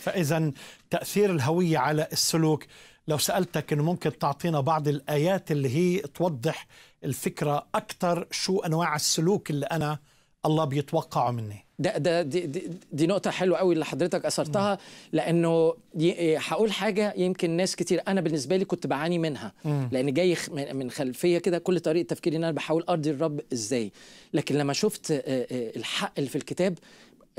فإذا تأثير الهوية على السلوك لو سألتك أنه ممكن تعطينا بعض الآيات اللي هي توضح الفكرة أكثر شو أنواع السلوك اللي أنا الله بيتوقعه مني ده ده دي, دي, دي نقطة حلوة قوي اللي حضرتك أثرتها لأنه إيه، هقول حاجة يمكن ناس كتير أنا بالنسبة لي كنت بعاني منها مم. لأن جاي من خلفية كده كل طريقة تفكيري إن أنا بحاول أرضي الرب إزاي لكن لما شفت آه، آه، الحق اللي في الكتاب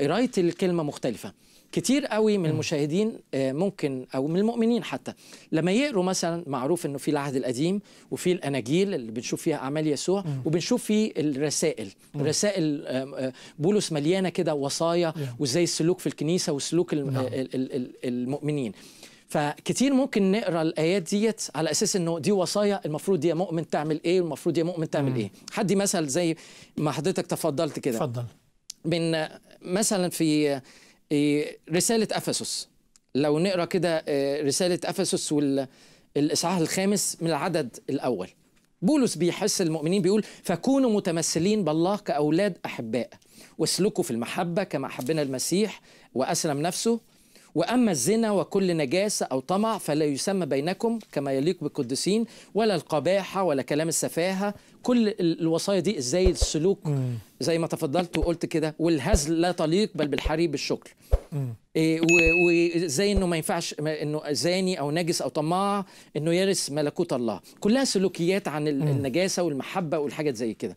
قرايه الكلمه مختلفه كتير قوي من المشاهدين آه، ممكن او من المؤمنين حتى لما يقروا مثلا معروف انه في العهد القديم وفي الاناجيل اللي بنشوف فيها اعمال يسوع وبنشوف فيه الرسائل رسائل آه، آه، بولس مليانه كده وصايا وازاي السلوك في الكنيسه وسلوك نعم. المؤمنين فكتير ممكن نقرا الايات ديت على اساس انه دي وصايا المفروض يا مؤمن تعمل ايه والمفروض يا مؤمن تعمل ايه حد مثل زي ما حضرتك تفضلت كده اتفضل من مثلا في آه، رساله افسس لو نقرا كده آه، رساله افسس والاصحاح الخامس من العدد الاول بولس بيحس المؤمنين بيقول فكونوا متمثلين بالله كاولاد احباء واسلكوا في المحبه كما أحبنا المسيح واسلم نفسه وأما الزنا وكل نجاسة أو طمع فلا يسمى بينكم كما يليق بالقدسين ولا القباحة ولا كلام السفاهة كل الوصايا دي ازاي السلوك زي ما تفضلت وقلت كده والهزل لا تليق بل بالحريب بالشكر إيه، وزي وازاي انه ما ينفعش انه زاني او نجس او طماع انه يرث ملكوت الله كلها سلوكيات عن النجاسه والمحبه والحاجات زي كده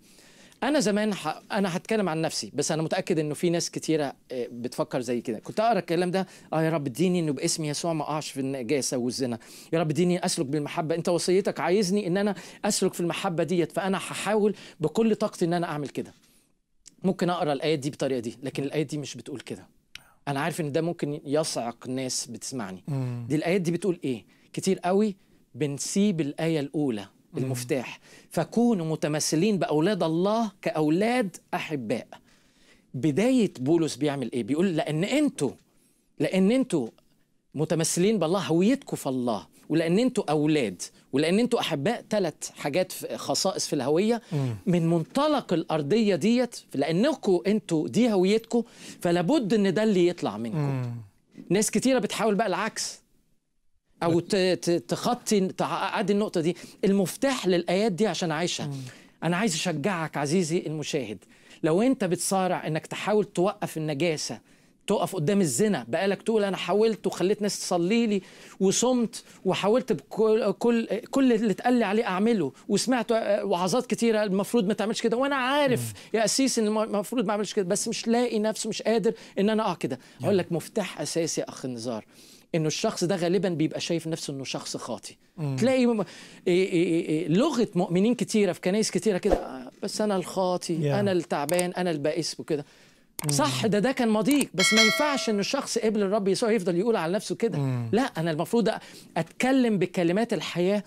انا زمان ح... انا هتكلم عن نفسي بس انا متاكد انه في ناس كتيره آه، بتفكر زي كده كنت اقرا الكلام ده اه يا رب اديني انه باسم يسوع ما اقعش في النجاسه والزنا يا رب اديني اسلك بالمحبه انت وصيتك عايزني ان انا اسلك في المحبه ديت فانا هحاول بكل طاقتي ان انا اعمل كده ممكن اقرا الايات دي بالطريقه دي لكن الايات دي مش بتقول كده انا عارف ان ده ممكن يصعق ناس بتسمعني دي الايات دي بتقول ايه كتير قوي بنسيب الايه الاولى المفتاح فكونوا متمثلين باولاد الله كاولاد احباء بدايه بولس بيعمل ايه بيقول لان انتوا لان انتوا متمثلين بالله هويتكم في الله ولان انتوا اولاد ولان انتوا احباء ثلاث حاجات في خصائص في الهويه من منطلق الارضيه ديت لانكم انتوا دي هويتكم فلابد ان ده اللي يطلع منكم ناس كتيره بتحاول بقى العكس او تخطي تعقد النقطه دي المفتاح للايات دي عشان اعيشها انا عايز اشجعك عزيزي المشاهد لو انت بتصارع انك تحاول توقف النجاسه تقف قدام الزنا بقالك تقول انا حاولت وخليت ناس تصلي لي وصمت وحاولت بكل كل كل اللي اتقال لي عليه اعمله وسمعت آه، وعظات كتيره المفروض ما تعملش كده وانا عارف مم. يا اسيس ان المفروض ما اعملش كده بس مش لاقي نفسي مش قادر ان انا اقع كده اقول لك مفتاح اساسي يا اخ النزار انه الشخص ده غالبا بيبقى شايف نفسه انه شخص خاطي مم. تلاقي م... إيه- إيه- إيه- لغه مؤمنين كتيره في كنايس كتيره كده آه، بس انا الخاطي yeah. انا التعبان انا البائس وكده صح ده ده كان ماضيك بس ما ينفعش ان الشخص قبل الرب يسوع يفضل يقول على نفسه كده لا انا المفروض اتكلم بكلمات الحياه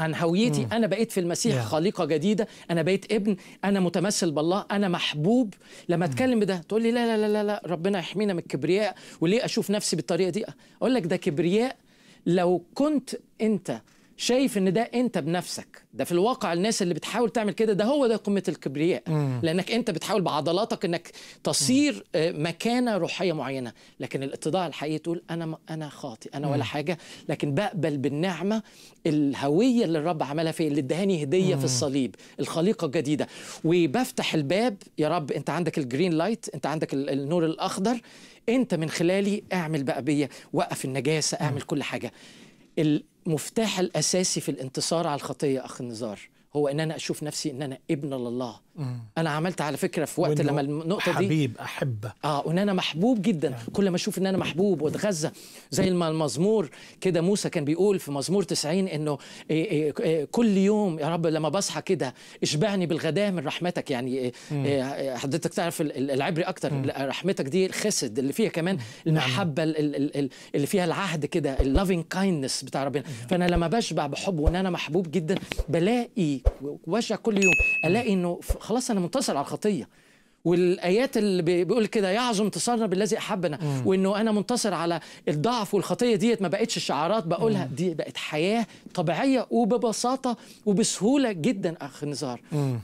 عن هويتي مم. انا بقيت في المسيح yeah. خليقه جديده انا بقيت ابن انا متمثل بالله انا محبوب لما اتكلم بده تقول لي لا لا لا لا ربنا يحمينا من الكبرياء وليه اشوف نفسي بالطريقه دي اقول لك ده كبرياء لو كنت انت شايف ان ده انت بنفسك ده في الواقع الناس اللي بتحاول تعمل كده ده هو ده قمه الكبرياء لانك انت بتحاول بعضلاتك انك تصير آه، مكانه روحيه معينه لكن الاتضاع الحقيقي تقول انا انا خاطئ انا ولا حاجه لكن بقبل بالنعمه الهويه اللي الرب عملها في اللي ادهاني هديه في الصليب الخليقه الجديده وبفتح الباب يا رب انت عندك الجرين لايت انت عندك النور الاخضر انت من خلالي اعمل بقى بيا وقف النجاسه اعمل كل حاجه المفتاح الاساسي في الانتصار على الخطيه اخ النزار هو ان انا اشوف نفسي ان انا ابن لله انا عملت على فكره في وقت لما النقطه دي حبيب احبه اه وان انا محبوب جدا يعني. كل ما اشوف ان انا محبوب واتغذى زي ما المزمور كده موسى كان بيقول في مزمور 90 انه إيه، إيه، إيه، كل يوم يا رب لما بصحى كده اشبعني بالغداه من رحمتك يعني حضرتك تعرف العبري اكتر رحمتك دي الخسد اللي فيها كمان نعم. المحبه اللي فيها العهد كده اللافينج كايندنس بتاع ربنا فانا لما بشبع بحب وان انا محبوب جدا بلاقي وبشع كل يوم الاقي انه خلاص انا منتصر على الخطيه والايات اللي بيقول كده يعظم انتصارنا بالذي احبنا وانه انا منتصر على الضعف والخطيه ديت ما بقتش شعارات بقولها دي بقت حياه طبيعيه وببساطه وبسهوله جدا اخ نزار